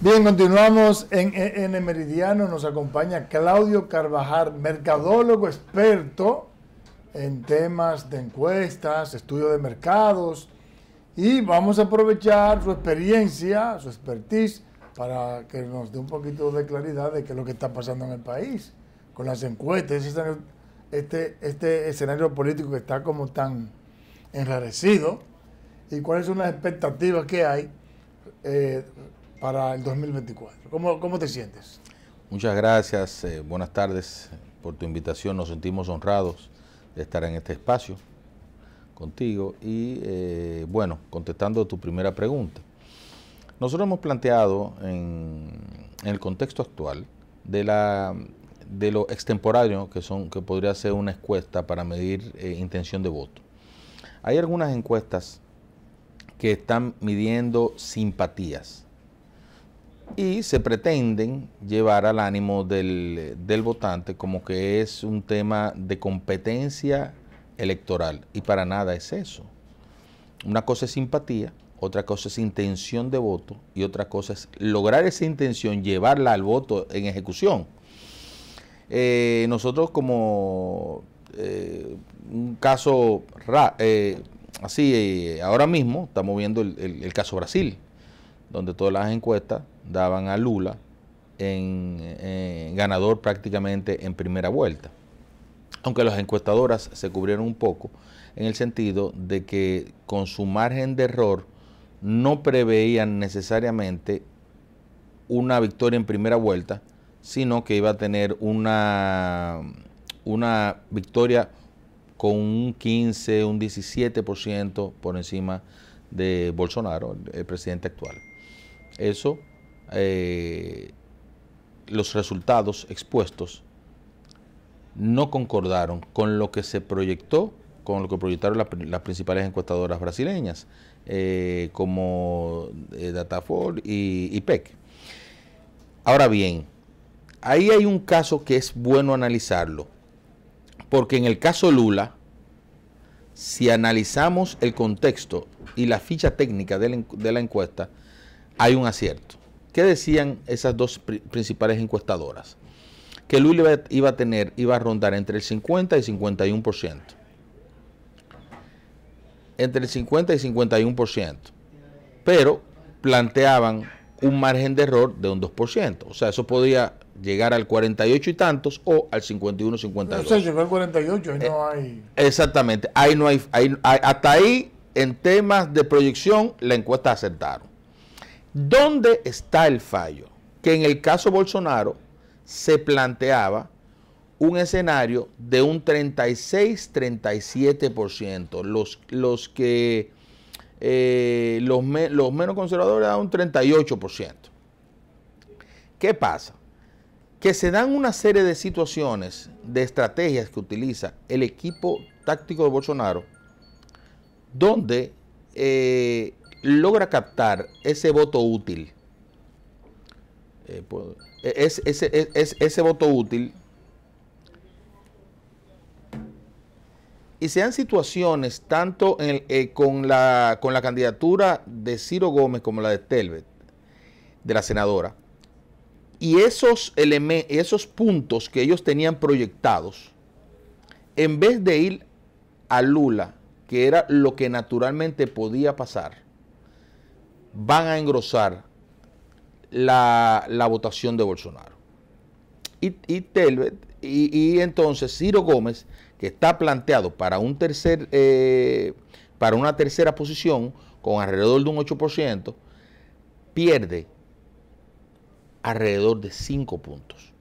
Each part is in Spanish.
Bien, continuamos en, en, el Meridiano. Nos acompaña Claudio Carvajal, mercadólogo experto en temas de encuestas, estudio de mercados. Y vamos a aprovechar su experiencia, su expertise, para que nos dé un poquito de claridad de qué es lo que está pasando en el país con las encuestas, este, este escenario político que está como tan enrarecido y cuáles son las expectativas que hay eh, para el 2024. ¿Cómo, cómo te sientes? Muchas gracias, eh, buenas tardes por tu invitación. Nos sentimos honrados de estar en este espacio contigo. Y eh, bueno, contestando tu primera pregunta, nosotros hemos planteado en, el contexto actual de, la, de lo extemporáneo que, son, que podría ser una encuesta para medir eh, intención de voto. Hay algunas encuestas que están midiendo simpatías y se pretenden llevar al ánimo del, votante como que es un tema de competencia electoral y para nada es eso. Una cosa es simpatía, otra cosa es intención de voto y otra cosa es lograr esa intención, llevarla al voto en ejecución. Eh, nosotros como eh, un caso eh, así, ahora mismo estamos viendo el caso Brasil donde todas las encuestas daban a Lula en, eh, ganador prácticamente en primera vuelta. Aunque las encuestadoras se cubrieron un poco en el sentido de que con su margen de error no preveían necesariamente una victoria en primera vuelta, sino que iba a tener una, una victoria con un 15, un 17% por encima de Bolsonaro, el presidente actual eso, eh, los resultados expuestos no concordaron con lo que se proyectó, con lo que proyectaron las principales encuestadoras brasileñas, eh, como eh, y, IPEC. PEC. Ahora bien, ahí hay un caso que es bueno analizarlo, porque en el caso Lula, si analizamos el contexto y la ficha técnica de la encuesta, hay un acierto. ¿Qué decían esas dos principales encuestadoras? Que Luis iba a tener, iba a rondar entre el 50 y 51%. Entre el 50 y 51%. Pero planteaban un margen de error de un 2%. O sea, eso podía llegar al 48 y tantos o al 51 52. O sea, llegó al 48 ahí no eh, hay Exactamente, ahí no hay, hasta ahí en temas de proyección la encuesta acertaron. ¿Dónde está el fallo? Que en el caso Bolsonaro se planteaba un escenario de un 36-37%. Los, los que eh, los, los, menos conservadores dan un 38%. ¿Qué pasa? Que se dan una serie de situaciones, de estrategias que utiliza el equipo táctico de Bolsonaro, donde eh, logra captar ese voto útil, eh, pues, e, e, ese, voto útil, y sean situaciones tanto eh, con, la, candidatura de Ciro Gómez como la de Telvet, de la senadora, y esos, esos puntos que ellos tenían proyectados, en vez de ir a Lula, que era lo que naturalmente podía pasar, van a engrosar la, votación de Bolsonaro. Y, Telvet, y, entonces Ciro Gómez, que está planteado para, un tercer, eh, para una tercera posición con alrededor de un 8%, pierde alrededor de 5 puntos.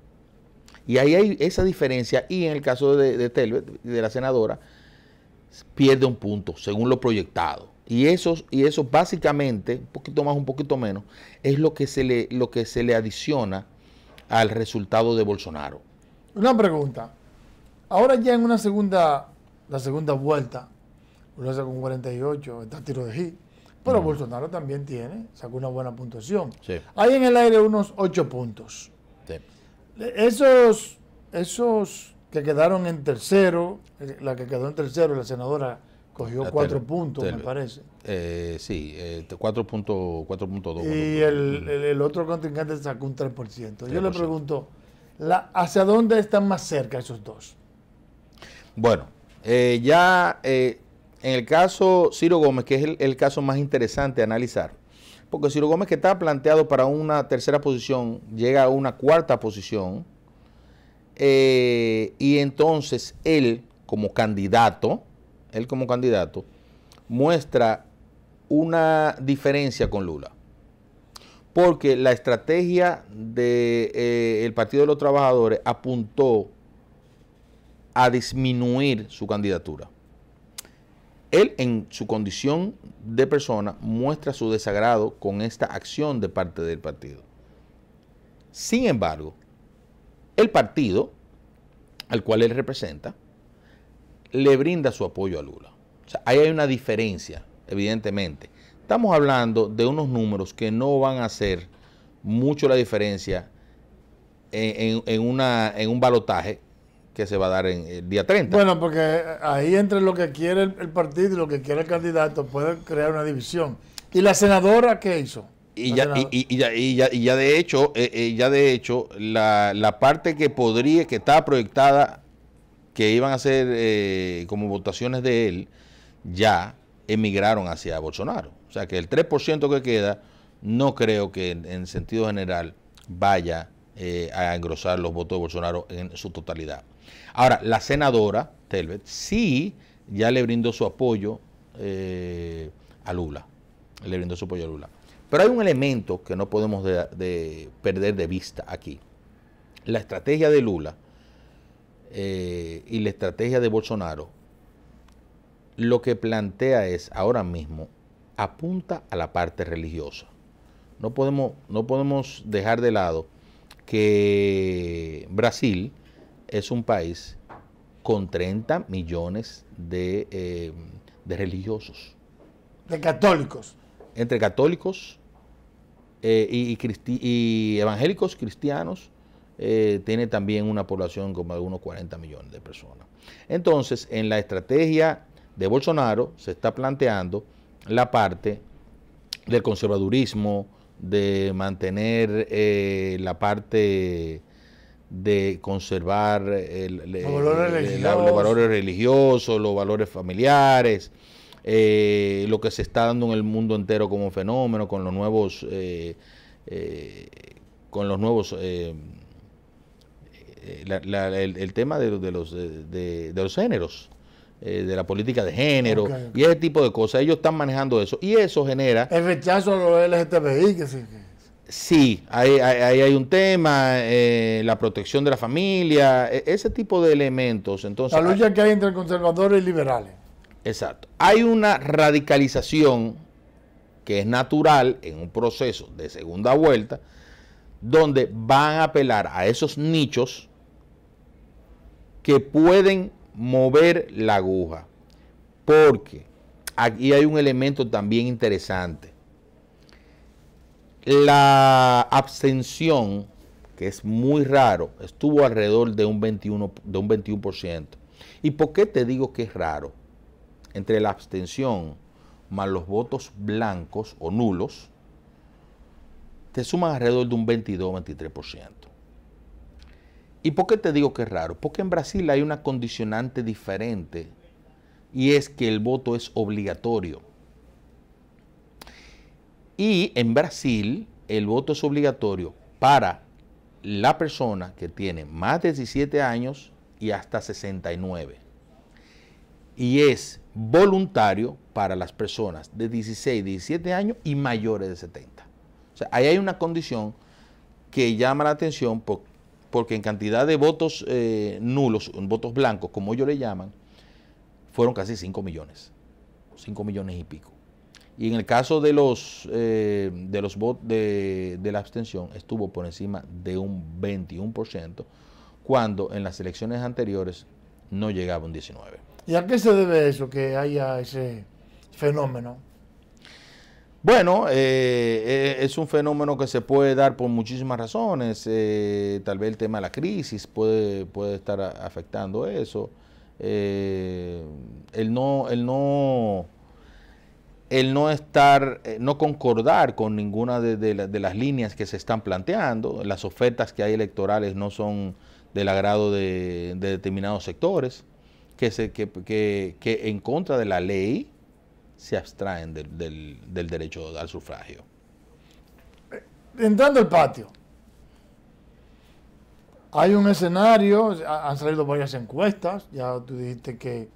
Y ahí hay esa diferencia. Y en el caso de, de Telvet, de la senadora, pierde un punto según lo proyectado. Y eso, y básicamente, un poquito más, un poquito menos, es lo que se le, lo que se le adiciona al resultado de Bolsonaro. Una pregunta. Ahora ya en una segunda, la segunda vuelta, uno sacó un 48, está tiro de G, Pero Bolsonaro también tiene, sacó una buena puntuación. Hay en el aire unos ocho puntos. Esos, esos que quedaron en tercero, eh, la que quedó en tercero, la senadora Cogió cuatro puntos, me parece. Eh, sí, eh, 4.2. Y el, otro contingente sacó un 3%. Yo le pregunto, ¿hacia dónde están más cerca esos dos? Bueno, eh, ya eh, en el caso Ciro Gómez, que es el, caso más interesante de analizar, porque Ciro Gómez que está planteado para una tercera posición, llega a una cuarta posición, eh, y entonces él, como candidato, él como candidato, muestra una diferencia con Lula. Porque la estrategia del de, eh, Partido de los Trabajadores apuntó a disminuir su candidatura. Él en su condición de persona muestra su desagrado con esta acción de parte del partido. Sin embargo, el partido al cual él representa, le brinda su apoyo a Lula. O sea, ahí hay una diferencia, evidentemente. Estamos hablando de unos números que no van a hacer mucho la diferencia en, un balotaje que se va a dar en el día 30. Bueno, porque ahí entre lo que quiere el, partido y lo que quiere el candidato puede crear una división. ¿Y la senadora qué hizo? Y ya, de hecho, eh, eh, ya de hecho la, la parte que podría, que está proyectada que iban a ser eh, como votaciones de él, ya emigraron hacia Bolsonaro. O sea que el 3% que queda, no creo que en, sentido general vaya eh, a engrosar los votos de Bolsonaro en su totalidad. Ahora, la senadora Telvet sí ya le brindó su apoyo eh, a Lula. Le brindó su apoyo a Lula. Pero hay un elemento que no podemos perder de vista aquí. La estrategia de Lula eh, y la estrategia de Bolsonaro lo que plantea es ahora mismo apunta a la parte religiosa. No podemos, no podemos dejar de lado que Brasil es un país con 30 millones eh, de, religiosos. De católicos. Entre católicos eh, y evangélicos cristianos eh, tiene también una población como de unos 40 millones de personas. Entonces, en la estrategia de Bolsonaro se está planteando la parte del conservadurismo, de mantener eh, la parte de conservar el, los, valores religiosos, los valores familiares, eh, lo que se está dando en el mundo entero como fenómeno, con los nuevos, con los nuevos eh, el, tema de, de los, de, los géneros, eh, de la política de género y ese tipo de cosas. Ellos están manejando eso y eso genera... El rechazo a los LGTBI, que sí. Sí, ahí hay, un tema, eh, la protección de la familia, e, ese tipo de elementos. Entonces, la lucha que hay entre conservadores y liberales. Exacto. Hay una radicalización que es natural en un proceso de segunda vuelta, donde van a apelar a esos nichos que pueden mover la aguja. Porque aquí hay un elemento también interesante. La abstención, que es muy raro, estuvo alrededor de un 21%. De un ¿Y por qué te digo que es raro? Entre la abstención más los votos blancos o nulos, te suman alrededor de un 22-23%. ¿Y por qué te digo que es raro? Porque en Brasil hay una condicionante diferente y es que el voto es obligatorio. Y en Brasil el voto es obligatorio para la persona que tiene más de 17 años y hasta 69. Y es voluntario para las personas de 16, 17 años y mayores de 70. O sea, ahí hay una condición que llama la atención porque porque en cantidad de votos eh, nulos, votos blancos, como ellos le llaman, fueron casi 5 millones, 5 millones y pico. Y en el caso de los eh, de los votos de, de, la abstención estuvo por encima de un 21%, cuando en las elecciones anteriores no llegaba un 19%. ¿Y a qué se debe eso, que haya ese fenómeno? Bueno, eh, eh, es un fenómeno que se puede dar por muchísimas razones. Eh, tal vez el tema de la crisis puede, puede estar afectando eso. el no, el no, el no estar, no concordar con ninguna de, las líneas que se están planteando. Las ofertas que hay electorales no son del agrado de, determinados sectores que, se, que, que en contra de la ley se abstraen del, del, derecho al sufragio. Eh, entrando al patio, hay un escenario, han salido varias encuestas, ya tú dijiste que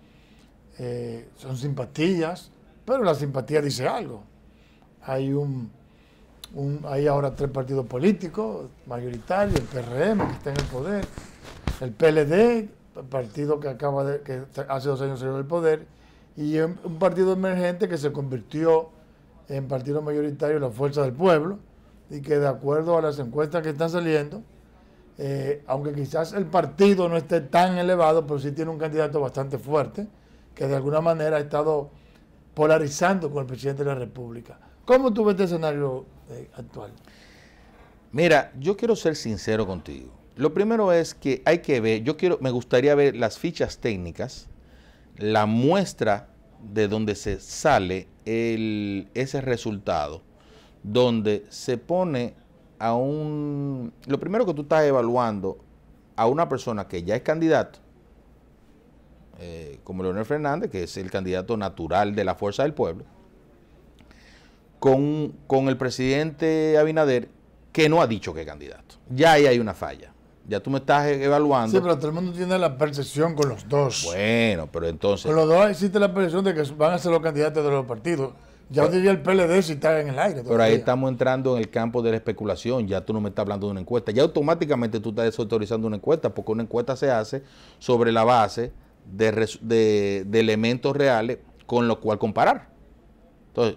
eh, son simpatías, pero la simpatía dice algo. Hay un, hay ahora tres partidos políticos mayoritario el PRM que está en el poder, el PLD, partido que acaba que hace dos años salió del poder, y un partido emergente que se convirtió en partido mayoritario la Fuerza del Pueblo y que de acuerdo a las encuestas que están saliendo, eh, aunque quizás el partido no esté tan elevado, pero sí tiene un candidato bastante fuerte que de alguna manera ha estado polarizando con el presidente de la República. ¿Cómo tú ves este escenario eh, actual? Mira, yo quiero ser sincero contigo. Lo primero es que hay que ver, yo quiero, me gustaría ver las fichas técnicas la muestra de donde se sale ese resultado, donde se pone a un... Lo primero que tú estás evaluando a una persona que ya es candidato, eh, como Leonel Fernández, que es el candidato natural de la Fuerza del Pueblo, con, con el presidente Abinader, que no ha dicho que es candidato. Ya ahí hay una falla ya tú me estás e-, evaluando. Sí, pero todo el mundo tiene la percepción con los dos. Bueno, pero entonces. Con los dos existe la percepción de que van a ser los candidatos de los partidos. Ya diría el PLD si está en el aire. Pero ahí estamos entrando en el campo de la especulación. Ya tú no me estás hablando de una encuesta. Ya automáticamente tú estás desautorizando una encuesta, porque una encuesta se hace sobre la base de, elementos reales con los cual comparar. Entonces,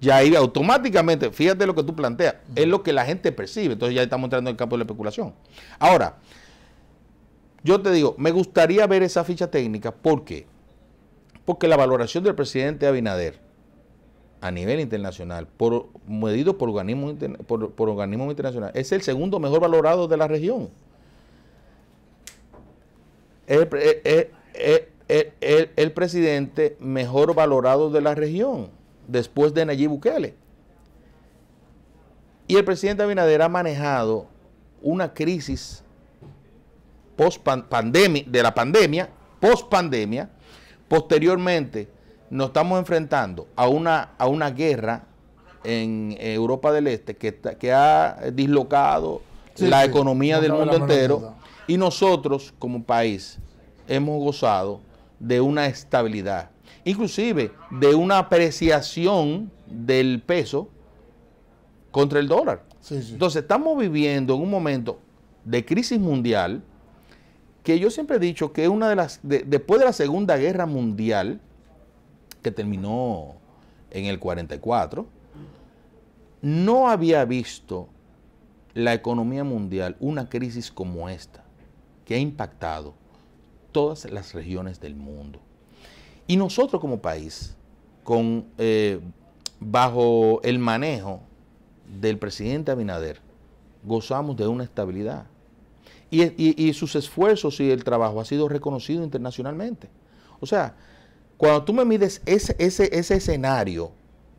ya ahí automáticamente, fíjate lo que tú planteas, es lo que la gente percibe. Entonces ya estamos entrando en el campo de la especulación. Ahora, yo te digo, me gustaría ver esa ficha técnica. ¿Por qué? Porque la valoración del presidente Abinader a nivel internacional, medido por organismos, por, internacionales, es el segundo mejor valorado de la región. Es eh, eh, eh, el presidente mejor valorado de la región después de Nayib Bukele. Y el presidente Abinader ha manejado una crisis post de la pandemia, post pandemia. Posteriormente, nos estamos enfrentando a una, a una guerra en eh, Europa del Este que, que ha dislocado la economía del mundo entero. Y nosotros, como país, hemos gozado de una estabilidad inclusive de una apreciación del peso contra el dólar. Entonces estamos viviendo en un momento de crisis mundial que yo siempre he dicho que una de las después de la Segunda Guerra Mundial que terminó en el 44 no había visto la economía mundial una crisis como esta que ha impactado todas las regiones del mundo. Y nosotros como país, con, eh, bajo el manejo del presidente Abinader, gozamos de una estabilidad. Y, sus esfuerzos y el trabajo ha sido reconocido internacionalmente. O sea, cuando tú me mides ese, ese, ese escenario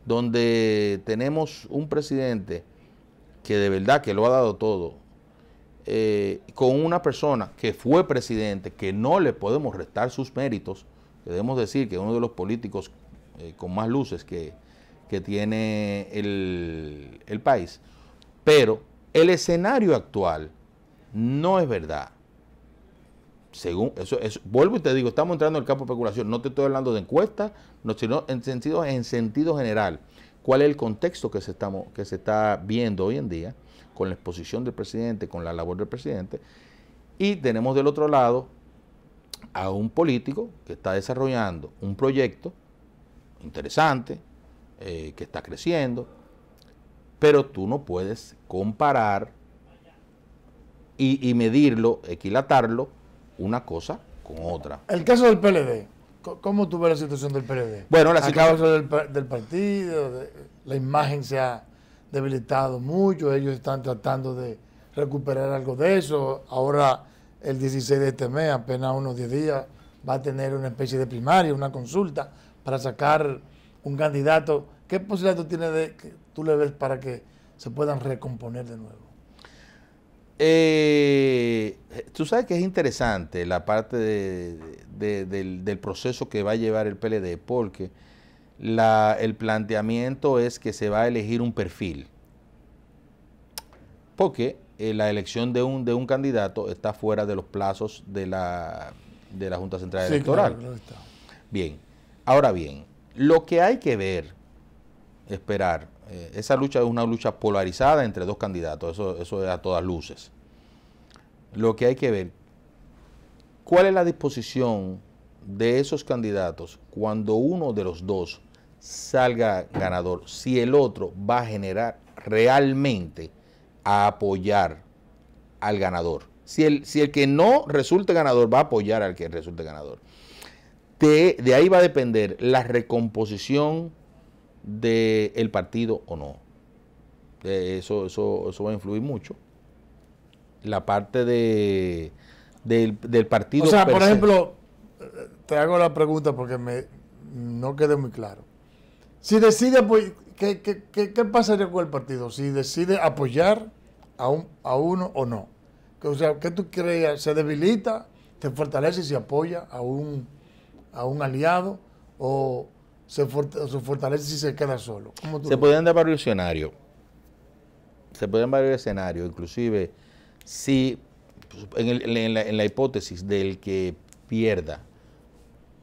donde tenemos un presidente que de verdad que lo ha dado todo, eh, con una persona que fue presidente, que no le podemos restar sus méritos, Debemos decir que uno de los políticos eh, con más luces que, tiene el, país. Pero el escenario actual no es verdad según eso, vuelvo y te digo, estamos entrando en el campo de especulación, no te estoy hablando de encuestas, sino en sentido, en sentido general, cuál es el contexto que estamos, que se está viendo hoy en día con la exposición del presidente, con la labor del presidente, y tenemos del otro lado a un político que está desarrollando un proyecto interesante, eh, que está creciendo, pero tú no puedes comparar y, medirlo, equilatarlo, una cosa con otra. El caso del PLD, ¿cómo tú ves la situación del PLD? Bueno, la situación del, del, partido, la imagen se ha debilitado mucho, ellos están tratando de recuperar algo de eso, ahora el 16 de este mes, apenas unos 10 días, va a tener una especie de primaria, una consulta para sacar un candidato. ¿Qué posibilidades tú, de, que tú le ves para que se puedan recomponer de nuevo? Eh, tú sabes que es interesante la parte del, proceso que va a llevar el PLD, porque el planteamiento es que se va a elegir un perfil. Porque eh, la elección de un, de un candidato está fuera de los plazos de la, de la Junta Central Electoral. Bien, ahora bien, lo que hay que ver, esperar, eh, esa lucha es una lucha polarizada entre dos candidatos, eso, eso es a todas luces. Lo que hay que ver, ¿cuál es la disposición de esos candidatos cuando uno de los dos salga ganador, si el otro va a generar realmente a apoyar al ganador. Si el, si el que no resulte ganador va a apoyar al que resulte ganador. De, de ahí va a depender la recomposición del partido o no. Eh, eso, eso, va a influir mucho. La parte de, del, del, partido. O sea, por ejemplo, eh, te hago la pregunta porque me, no quede muy claro. Si decide, pues, ¿qué, qué, qué, qué pasaría con el partido si decide apoyar a, a uno o no? O sea, ¿qué tú crees? ¿Se debilita? ¿Se fortalece y se apoya a un, a un aliado? ¿O se, fortalece si se queda solo? se pueden dar varios escenarios. Se pueden varios escenarios. Inclusive, si pues, en la hipótesis del que pierda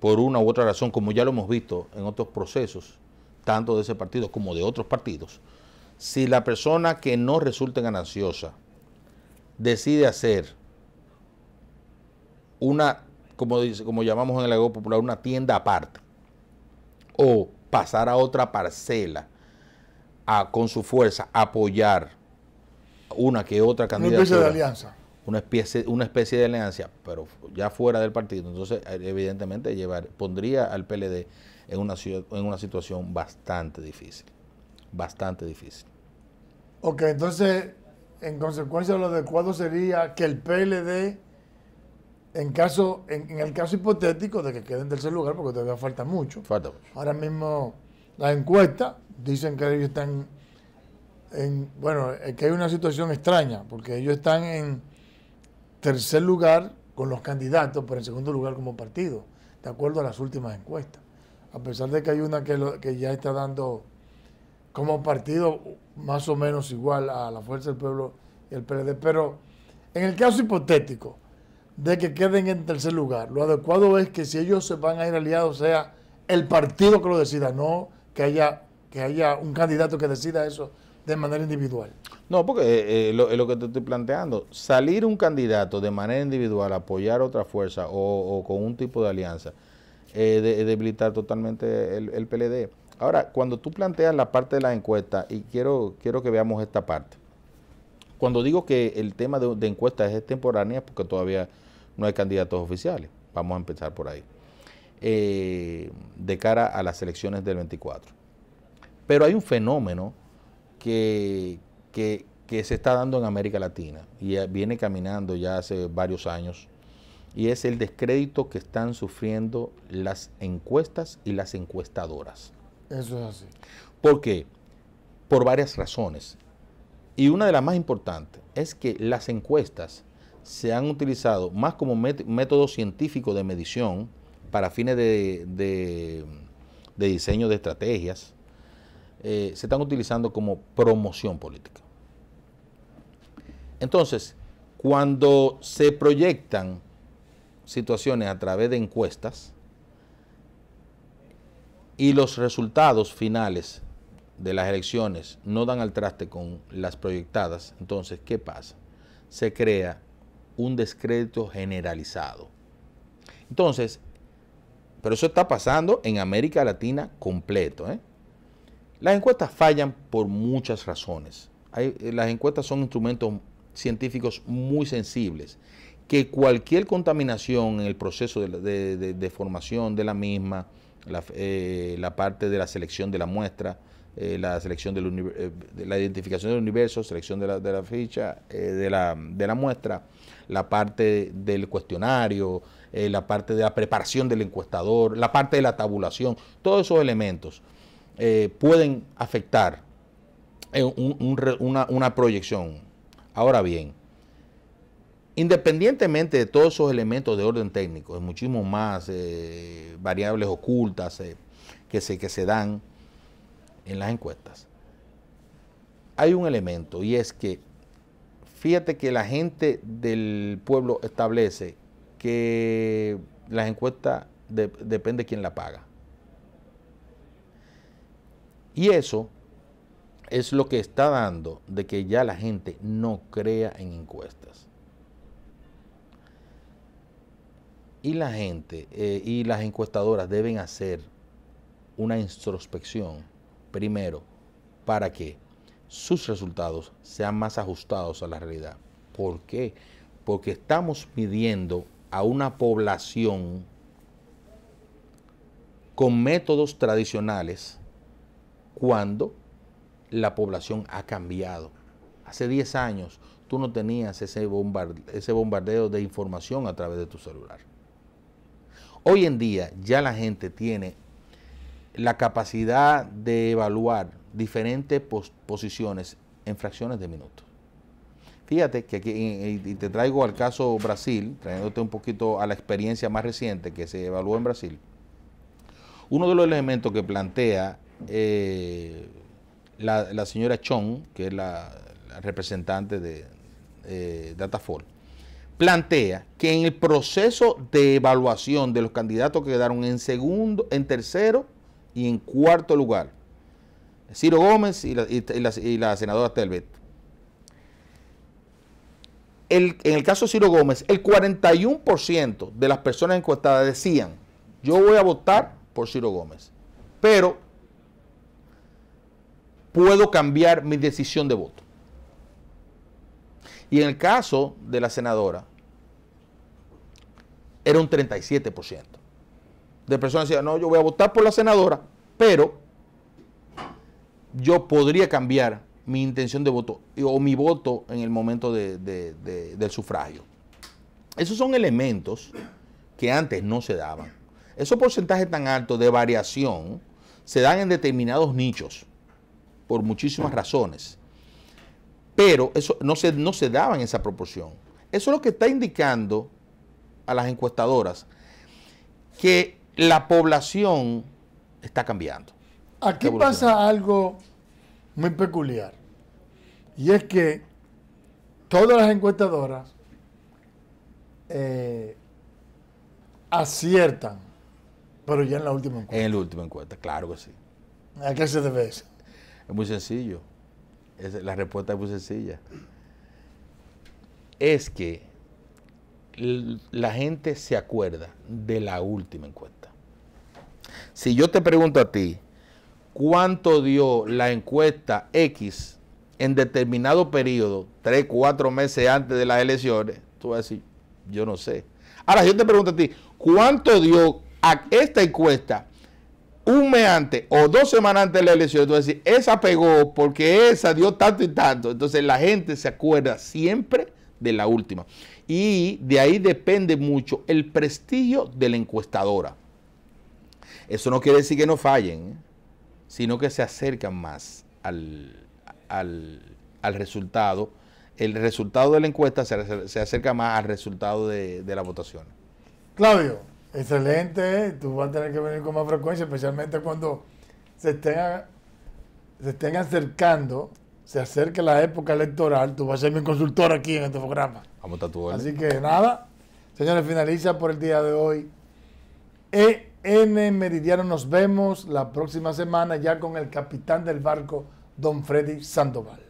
por una u otra razón, como ya lo hemos visto en otros procesos, tanto de ese partido como de otros partidos, si la persona que no resulta gananciosa decide hacer una, como, dice, como llamamos en el Ego popular, una tienda aparte, o pasar a otra parcela a, con su fuerza, apoyar una que otra candidatura. Una especie de alianza. Una especie, una especie de alianza, pero ya fuera del partido. Entonces, eh, evidentemente, llevar, pondría al PLD en una, en una situación bastante difícil. Bastante difícil. Ok, entonces, en consecuencia, lo adecuado sería que el PLD, en, caso, en, el caso hipotético de que quede en tercer lugar, porque todavía falta mucho. Falta mucho. Ahora mismo, la encuesta dicen que ellos están en, bueno, que hay una situación extraña, porque ellos están en tercer lugar con los candidatos, pero en segundo lugar como partido, de acuerdo a las últimas encuestas a pesar de que hay una que, que ya está dando como partido más o menos igual a la Fuerza del Pueblo y el PLD, pero en el caso hipotético de que queden en tercer lugar, lo adecuado es que si ellos se van a ir aliados sea el partido que lo decida, no que haya, que haya un candidato que decida eso de manera individual. No, porque eh, eh, lo, que te estoy planteando, salir un candidato de manera individual, apoyar otra fuerza o con un tipo de alianza, eh, de, eh, debilitar totalmente el, PLD. Ahora, cuando tú planteas la parte de la encuesta, y quiero, quiero que veamos esta parte. Cuando digo que el tema de, encuestas es temporánea, porque todavía no hay candidatos oficiales. Vamos a empezar por ahí. Eh, de cara a las elecciones del 24. Pero hay un fenómeno que se está dando en América Latina y viene caminando ya hace varios años y es el descrédito que están sufriendo las encuestas y las encuestadoras. Eso es así. ¿Por qué? Por varias razones. Y una de las más importantes es que las encuestas se han utilizado más como método científico de medición para fines de, diseño de estrategias, eh, se están utilizando como promoción política. Entonces, cuando se proyectan situaciones a través de encuestas y los resultados finales de las elecciones no dan al traste con las proyectadas, entonces, ¿qué pasa? Se crea un descrédito generalizado. Entonces, pero eso está pasando en América Latina completo. ¿eh? Las encuestas fallan por muchas razones. Hay, eh, las encuestas son instrumentos científicos muy sensibles que cualquier contaminación en el proceso de, formación de la misma, eh, la, parte de la selección de la muestra, eh, la selección del eh, de la identificación del universo, selección de la, ficha, de, la, muestra, la parte del cuestionario, la parte de la preparación del encuestador, la parte de la tabulación, todos esos elementos pueden afectar una proyección. Ahora bien, Independientemente de todos esos elementos de orden técnico, hay muchísimo más eh, variables ocultas eh, que, se, que se dan en las encuestas, hay un elemento y es que fíjate que la gente del pueblo establece que las encuestas dependen depende de quién la paga. Y eso es lo que está dando de que ya la gente no crea en encuestas. Y la gente eh, y las encuestadoras deben hacer una introspección primero para que sus resultados sean más ajustados a la realidad. ¿Por qué? Porque estamos pidiendo a una población con métodos tradicionales cuando la población ha cambiado. Hace 10 años tú no tenías ese, bombardeo de información a través de tu celular. Hoy en día ya la gente tiene la capacidad de evaluar diferentes posiciones en fracciones de minutos. Fíjate que aquí, y, te traigo al caso Brasil, trayéndote un poquito a la experiencia más reciente que se evaluó en Brasil. Uno de los elementos que plantea eh, la, señora Chong, que es la, representante de eh, plantea que en el proceso de evaluación de los candidatos que quedaron en segundo, en tercero y en cuarto lugar, Ciro Gómez y la, senadora Telvet. en el caso de Ciro Gómez, el 41% de las personas encuestadas decían, yo voy a votar por Ciro Gómez, pero puedo cambiar mi decisión de voto. Y en el caso de la senadora, era un 37%. De personas que decían, no, yo voy a votar por la senadora, pero yo podría cambiar mi intención de voto o mi voto en el momento del sufragio. Esos son elementos que antes no se daban. Esos porcentajes tan altos de variación se dan en determinados nichos por muchísimas razones pero eso no se, no se daba en esa proporción. Eso es lo que está indicando a las encuestadoras, que la población está cambiando. Aquí pasa algo muy peculiar, y es que todas las encuestadoras eh, aciertan, pero ya en la última encuesta. En la última encuesta, claro que sí. ¿A qué se debe eso? Es muy sencillo la respuesta es muy sencilla. Es que la gente se acuerda de la última encuesta. Si yo te pregunto a ti, ¿cuánto dio la encuesta X en determinado periodo, tres, cuatro meses antes de las elecciones? Tú vas a decir, yo no sé. Ahora, si yo te pregunto a ti, ¿cuánto dio a esta encuesta un mes antes o dos semanas antes de la elección, tú vas decir, esa pegó porque esa dio tanto y tanto. Entonces la gente se acuerda siempre de la última. Y de ahí depende mucho el prestigio de la encuestadora. Eso no quiere decir que no fallen, ¿eh? sino que se acercan más al, resultado. El resultado de la encuesta se, acerca más al resultado de, de la votación. Claudio, Excelente, tú vas a tener que venir con más frecuencia, especialmente cuando se estén, se estén acercando, se acerque la época electoral, tú vas a ser mi consultor aquí en este programa. Vamos a tatuar. Así que nada, señores, finaliza por el día de hoy. EN Meridiano, nos vemos la próxima semana ya con el capitán del barco, don Freddy Sandoval.